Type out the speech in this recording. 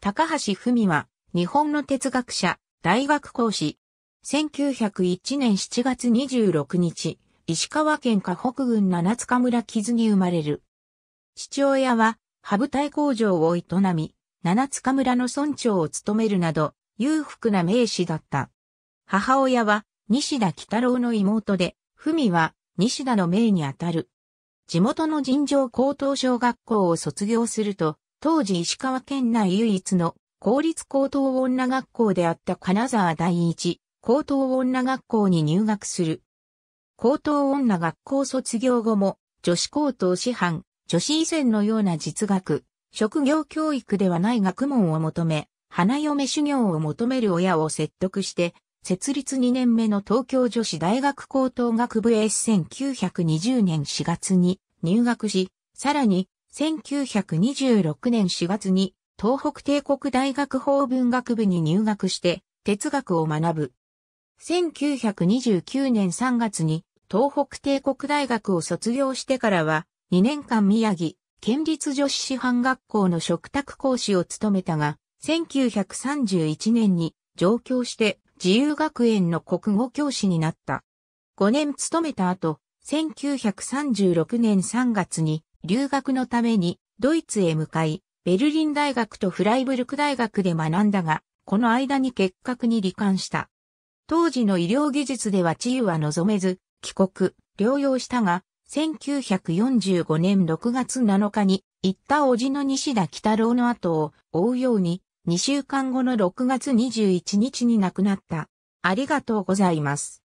高橋文は、日本の哲学者、大学講師。1901年7月26日、石川県河北郡七塚村木津に生まれる。父親は、羽舞台工場を営み、七塚村の村長を務めるなど、裕福な名士だった。母親は、西田喜太郎の妹で、文は、西田の名にあたる。地元の尋常高等小学校を卒業すると、当時石川県内唯一の公立高等女学校であった金沢第一高等女学校に入学する。高等女学校卒業後も女子高等師範、女子以前のような実学、職業教育ではない学問を求め、花嫁修行を求める親を説得して、設立2年目の東京女子大学高等学部 S1920 年4月に入学し、さらに1926年4月に東北帝国大学法文学部に入学して哲学を学ぶ。1929年3月に東北帝国大学を卒業してからは2年間宮城県立女子師範学校の嘱託講師を務めたが、1931年に上京して自由学園の国語教師になった。5年勤めた後、1936年3月に留学のためにドイツへ向かい、ベルリン大学とフライブルク大学で学んだが、この間に結核に罹患した。当時の医療技術では治癒は望めず、帰国、療養したが、1945年6月7日に、行った叔父の西田北郎の後を追うように、2週間後の6月21日に亡くなった。ありがとうございます。